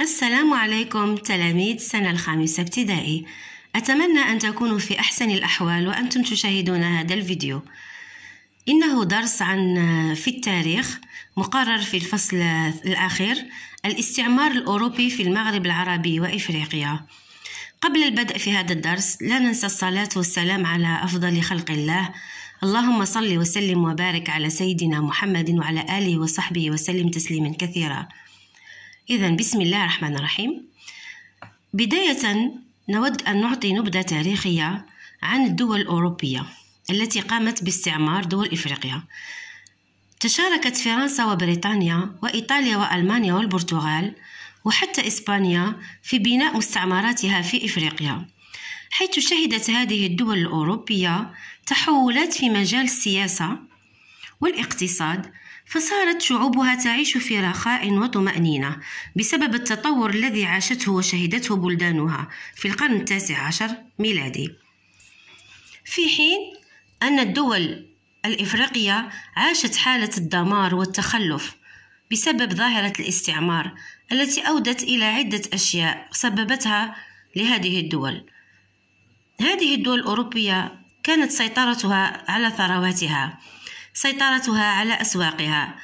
السلام عليكم تلاميذ السنة الخامسة ابتدائي أتمنى أن تكونوا في أحسن الأحوال وأنتم تشاهدون هذا الفيديو إنه درس عن في التاريخ مقرر في الفصل الأخير الاستعمار الأوروبي في المغرب العربي وإفريقيا قبل البدء في هذا الدرس لا ننسى الصلاة والسلام على أفضل خلق الله اللهم صل وسلم وبارك على سيدنا محمد وعلى آله وصحبه وسلم تسليما كثيرا إذا بسم الله الرحمن الرحيم بداية نود أن نعطي نبذة تاريخية عن الدول الأوروبية التي قامت باستعمار دول إفريقيا تشاركت فرنسا وبريطانيا وإيطاليا وألمانيا والبرتغال وحتى إسبانيا في بناء مستعمراتها في إفريقيا حيث شهدت هذه الدول الأوروبية تحولات في مجال السياسة والاقتصاد فصارت شعوبها تعيش في رخاء وطمأنينة بسبب التطور الذي عاشته وشهدته بلدانها في القرن التاسع عشر ميلادي في حين أن الدول الإفريقية عاشت حالة الدمار والتخلف بسبب ظاهرة الاستعمار التي أودت إلى عدة أشياء سببتها لهذه الدول هذه الدول الأوروبية كانت سيطرتها على ثرواتها سيطرتها على أسواقها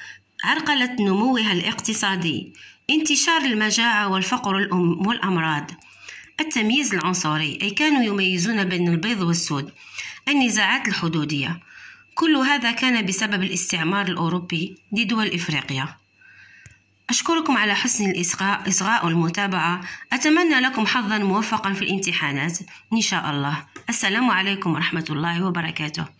عرقلة نموها الاقتصادي انتشار المجاعة والفقر الأم والأمراض التمييز العنصري أي كانوا يميزون بين البيض والسود النزاعات الحدودية كل هذا كان بسبب الاستعمار الأوروبي لدول إفريقيا أشكركم على حسن الإصغاء والمتابعة أتمنى لكم حظا موفقا في الامتحانات إن شاء الله السلام عليكم ورحمة الله وبركاته